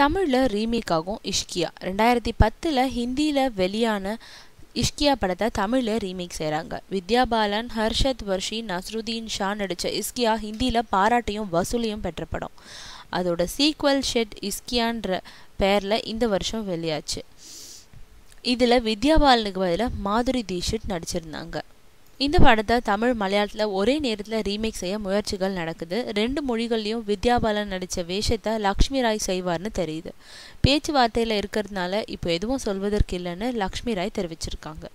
தமிழில் ரீமேக் ஆகும் இஷ்கியா ரெண்டாயிரத்தி பத்தில் ஹிந்தியில் வெளியான இஷ்கியா படத்தை தமிழில் ரீமேக் செய்கிறாங்க வித்யா பாலன் ஹர்ஷத் வர்ஷி நஸ்ருதீன் ஷா நடித்த இஸ்கியா ஹிந்தியில் பாராட்டையும் வசூலையும் பெற்ற படம் அதோட சீக்வல் ஷெட் இஸ்கியான்ற பெயரில் இந்த வருஷம் வெளியாச்சு இதில் வித்யா பாலனுக்கு பதிலாக மாதுரி தீஷித் நடிச்சிருந்தாங்க இந்த படத்தை தமிழ் மலையாளத்தில் ஒரே நேரத்தில் ரீமேக் செய்ய முயற்சிகள் நடக்குது ரெண்டு மொழிகள்லையும் வித்யா பாலன் நடித்த வேஷத்தை லக்ஷ்மி ராய் செய்வார்னு தெரியுது பேச்சுவார்த்தையில் இருக்கிறதுனால இப்போ எதுவும் சொல்வதற்கு இல்லைன்னு லக்ஷ்மி ராய் தெரிவிச்சிருக்காங்க